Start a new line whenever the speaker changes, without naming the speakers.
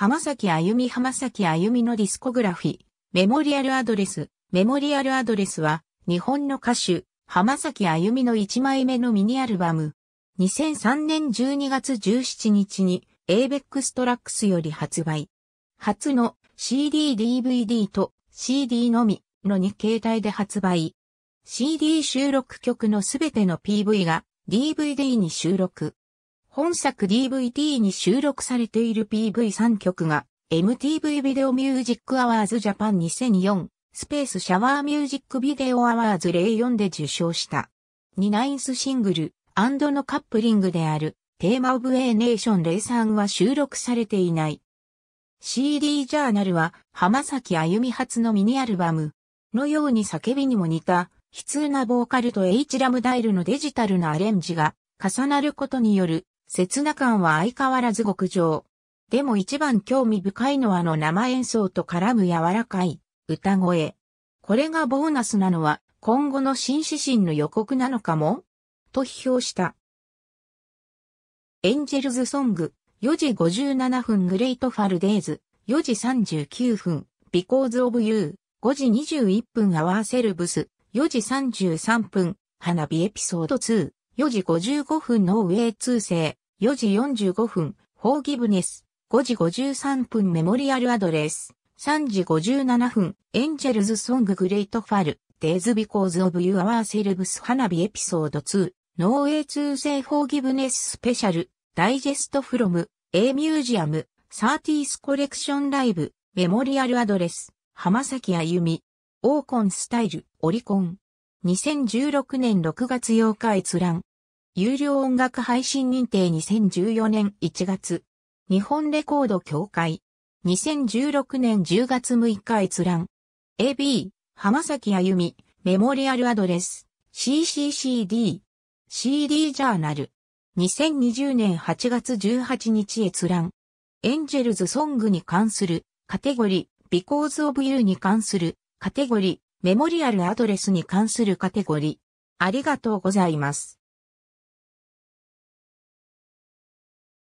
浜崎あゆみ浜崎あゆみのディスコグラフィー、メモリアルアドレス。メモリアルアドレスは、日本の歌手、浜崎あゆみの1枚目のミニアルバム。2003年12月17日に、ABEX トラックスより発売。初の CD、DVD と CD のみの2形態で発売。CD 収録曲のすべての PV が DVD に収録。本作 DVD に収録されている PV3 曲が MTV ビデオミュージックアワーズジャパン2004スペースシャワーミュージックビデオアワーズ04で受賞した。ニナインスシングルのカップリングであるテーマオブエーネーション03は収録されていない。CD ジャーナルは浜崎あゆみ初のミニアルバムのように叫びにも似た悲痛なボーカルと H ラムダイルのデジタルなアレンジが重なることによる刹那感は相変わらず極上。でも一番興味深いのはあの生演奏と絡む柔らかい歌声。これがボーナスなのは今後の新指針の予告なのかもと批評した。エンジェルズソング4時57分グレイトファルデイズ4時39分ビコーズオブユー5時21分アワーセルブス4時33分花火エピソード24時55分のウェイ通世4時45分、フォーギブネス、5時53分メモリアルアドレス、3時57分、エンジェルズソンググレイトファル、デイズビコーズオブユアワーセルブス花火エピソード2、ノーエイ通製フォーギブネススペシャル、ダイジェストフロム、A ミュージアム、サーティースコレクションライブ、メモリアルアドレス、浜崎あゆみ、オーコンスタイル、オリコン。2016年6月8日閲覧。有料音楽配信認定2014年1月。日本レコード協会。2016年10月6日閲覧。AB、浜崎あゆみ、メモリアルアドレス。CCCD。CD ジャーナル。2020年8月18日閲覧。エンジェルズソングに関するカテゴリー、Because of You に関するカテゴリー、メモリアルアドレスに関するカテゴリー。ありがとうございます。